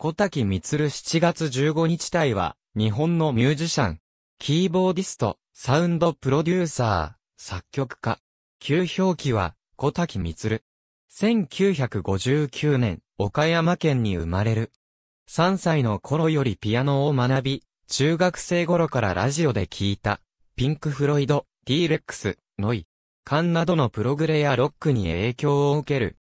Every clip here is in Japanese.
小滝光7月15日隊は、日本のミュージシャン、キーボーディスト、サウンドプロデューサー、作曲家。旧表記は、小滝光。1959年、岡山県に生まれる。3歳の頃よりピアノを学び、中学生頃からラジオで聞いた、ピンク・フロイド、ディーレックス、ノイ、カンなどのプログレやロックに影響を受ける。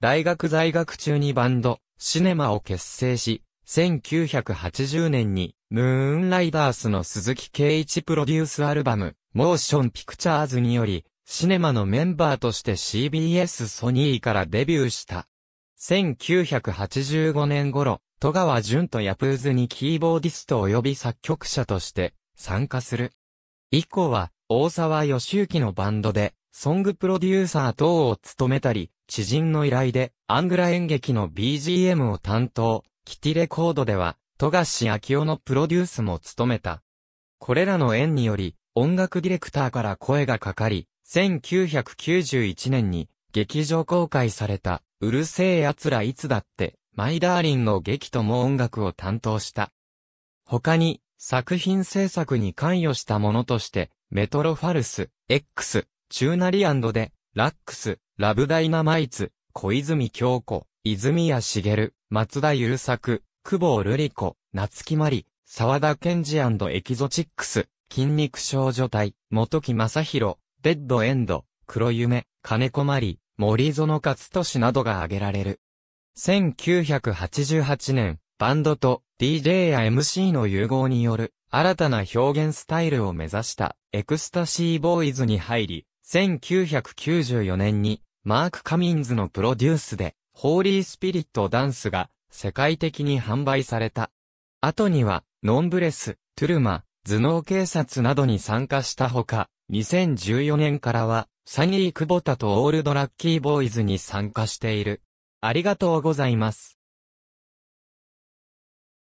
大学在学中にバンド、シネマを結成し、1980年に、ムーンライダースの鈴木圭一プロデュースアルバム、モーションピクチャーズにより、シネマのメンバーとして CBS ソニーからデビューした。1985年頃、戸川淳とヤプーズにキーボーディスト及び作曲者として参加する。以降は、大沢義行のバンドで、ソングプロデューサー等を務めたり、知人の依頼で、アングラ演劇の BGM を担当、キティレコードでは、富樫昭夫のプロデュースも務めた。これらの縁により、音楽ディレクターから声がかかり、1991年に劇場公開された、うるせえ奴らいつだって、マイダーリンの劇とも音楽を担当した。他に、作品制作に関与したものとして、メトロファルス、X、チューナリアンドで、ラックス、ラブダイナマイツ、小泉京子、泉谷茂、松田優作、久保瑠璃子、夏木まり、沢田健二エキゾチックス、筋肉少女隊、元木正宏、デッドエンド、黒夢、金子まり、森園勝利などが挙げられる。1988年、バンドと DJ や MC の融合による新たな表現スタイルを目指したエクスタシーボーイズに入り、1994年にマーク・カミンズのプロデュースで、ホーリー・スピリット・ダンスが世界的に販売された。後には、ノンブレス、トゥルマ、頭脳警察などに参加したほか、2014年からは、サニー・クボタとオールド・ラッキー・ボーイズに参加している。ありがとうございます。